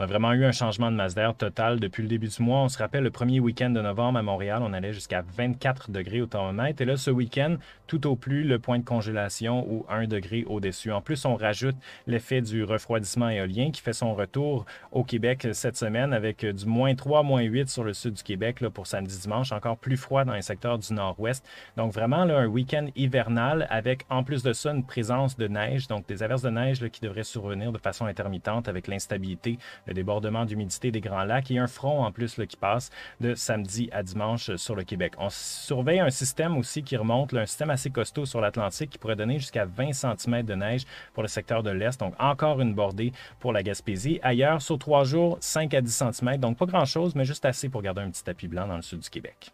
On a vraiment eu un changement de masse d'air total depuis le début du mois. On se rappelle, le premier week-end de novembre à Montréal, on allait jusqu'à 24 degrés au thermomètre. Et là, ce week-end, tout au plus, le point de congélation ou 1 degré au-dessus. En plus, on rajoute l'effet du refroidissement éolien qui fait son retour au Québec cette semaine avec euh, du moins 3, moins 8 sur le sud du Québec là, pour samedi-dimanche, encore plus froid dans les secteurs du nord-ouest. Donc vraiment, là, un week-end hivernal avec en plus de ça une présence de neige, donc des averses de neige qui devraient survenir de façon intermittente avec l'instabilité débordement d'humidité des Grands Lacs et un front en plus qui passe de samedi à dimanche euh, sur le Québec. On surveille un système aussi qui remonte, un système assez costaud sur l'Atlantique qui pourrait donner jusqu'à 20 cm de neige pour le secteur de l'Est. Donc encore une bordée pour la Gaspésie. Ailleurs, sur trois jours, 5 à 10 cm. Donc pas grand-chose, mais juste assez pour garder un petit tapis blanc dans le sud du Québec.